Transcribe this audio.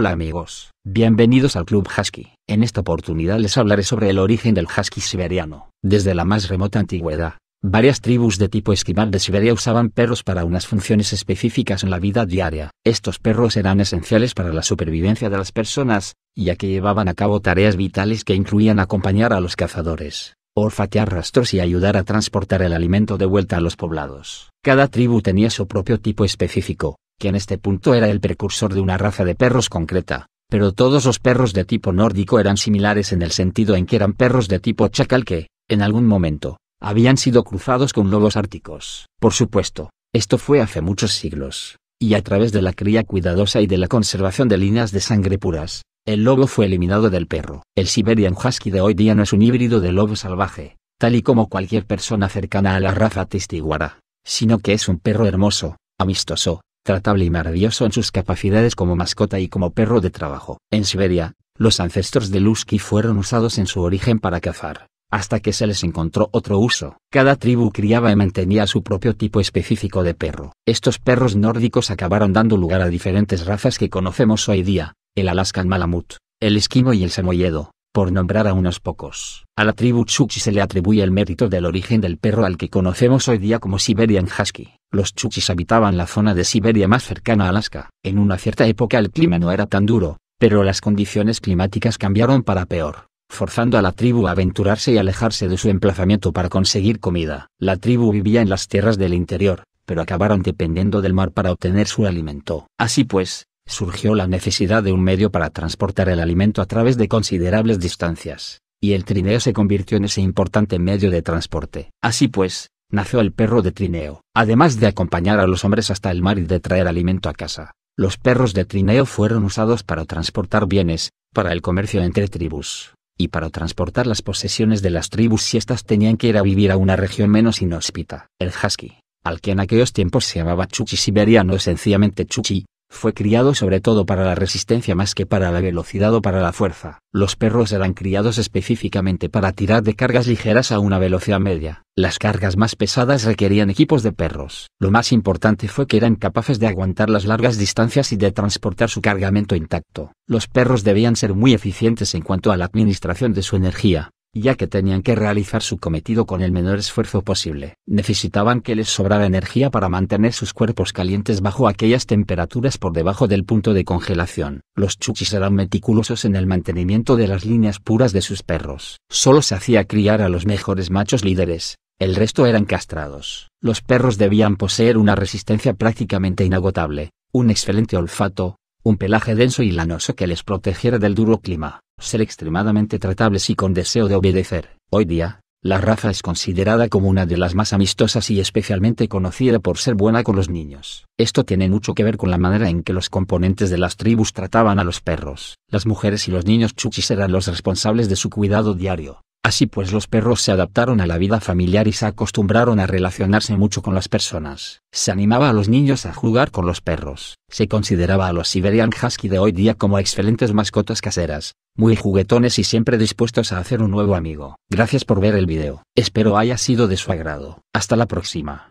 Hola amigos, bienvenidos al Club Husky. En esta oportunidad les hablaré sobre el origen del Husky siberiano. Desde la más remota antigüedad, Varias tribus de tipo esquimal de Siberia usaban perros para unas funciones específicas en la vida diaria. Estos perros eran esenciales para la supervivencia de las personas, ya que llevaban a cabo tareas vitales que incluían acompañar a los cazadores, olfatear rastros y ayudar a transportar el alimento de vuelta a los poblados. Cada tribu tenía su propio tipo específico, que en este punto era el precursor de una raza de perros concreta, pero todos los perros de tipo nórdico eran similares en el sentido en que eran perros de tipo chacal que, en algún momento, habían sido cruzados con lobos árticos. Por supuesto, esto fue hace muchos siglos, y a través de la cría cuidadosa y de la conservación de líneas de sangre puras, el lobo fue eliminado del perro. El Siberian Husky de hoy día no es un híbrido de lobo salvaje, tal y como cualquier persona cercana a la raza testiguará, sino que es un perro hermoso, amistoso, tratable y maravilloso en sus capacidades como mascota y como perro de trabajo. En Siberia, los ancestros de Lusky fueron usados en su origen para cazar, hasta que se les encontró otro uso. Cada tribu criaba y mantenía su propio tipo específico de perro. Estos perros nórdicos acabaron dando lugar a diferentes razas que conocemos hoy día, el Alaskan Malamut, el Esquimo y el Samoyedo por nombrar a unos pocos. A la tribu Chuchi se le atribuye el mérito del origen del perro al que conocemos hoy día como Siberian Husky. Los Chuchis habitaban la zona de Siberia más cercana a Alaska. En una cierta época el clima no era tan duro, pero las condiciones climáticas cambiaron para peor forzando a la tribu a aventurarse y alejarse de su emplazamiento para conseguir comida. La tribu vivía en las tierras del interior, pero acabaron dependiendo del mar para obtener su alimento. Así pues, surgió la necesidad de un medio para transportar el alimento a través de considerables distancias, y el trineo se convirtió en ese importante medio de transporte. Así pues, nació el perro de trineo. Además de acompañar a los hombres hasta el mar y de traer alimento a casa, los perros de trineo fueron usados para transportar bienes, para el comercio entre tribus, y para transportar las posesiones de las tribus si éstas tenían que ir a vivir a una región menos inhóspita. El husky, al que en aquellos tiempos se llamaba chuchi siberiano sencillamente chuchi, fue criado sobre todo para la resistencia más que para la velocidad o para la fuerza. Los perros eran criados específicamente para tirar de cargas ligeras a una velocidad media. Las cargas más pesadas requerían equipos de perros. Lo más importante fue que eran capaces de aguantar las largas distancias y de transportar su cargamento intacto. Los perros debían ser muy eficientes en cuanto a la administración de su energía ya que tenían que realizar su cometido con el menor esfuerzo posible. Necesitaban que les sobrara energía para mantener sus cuerpos calientes bajo aquellas temperaturas por debajo del punto de congelación. Los chuchis eran meticulosos en el mantenimiento de las líneas puras de sus perros. Solo se hacía criar a los mejores machos líderes, el resto eran castrados. Los perros debían poseer una resistencia prácticamente inagotable, un excelente olfato, un pelaje denso y lanoso que les protegiera del duro clima ser extremadamente tratables y con deseo de obedecer. Hoy día, la raza es considerada como una de las más amistosas y especialmente conocida por ser buena con los niños. Esto tiene mucho que ver con la manera en que los componentes de las tribus trataban a los perros. Las mujeres y los niños chuchis eran los responsables de su cuidado diario. Así pues los perros se adaptaron a la vida familiar y se acostumbraron a relacionarse mucho con las personas. Se animaba a los niños a jugar con los perros. Se consideraba a los Siberian Husky de hoy día como excelentes mascotas caseras, muy juguetones y siempre dispuestos a hacer un nuevo amigo. Gracias por ver el video. Espero haya sido de su agrado. Hasta la próxima.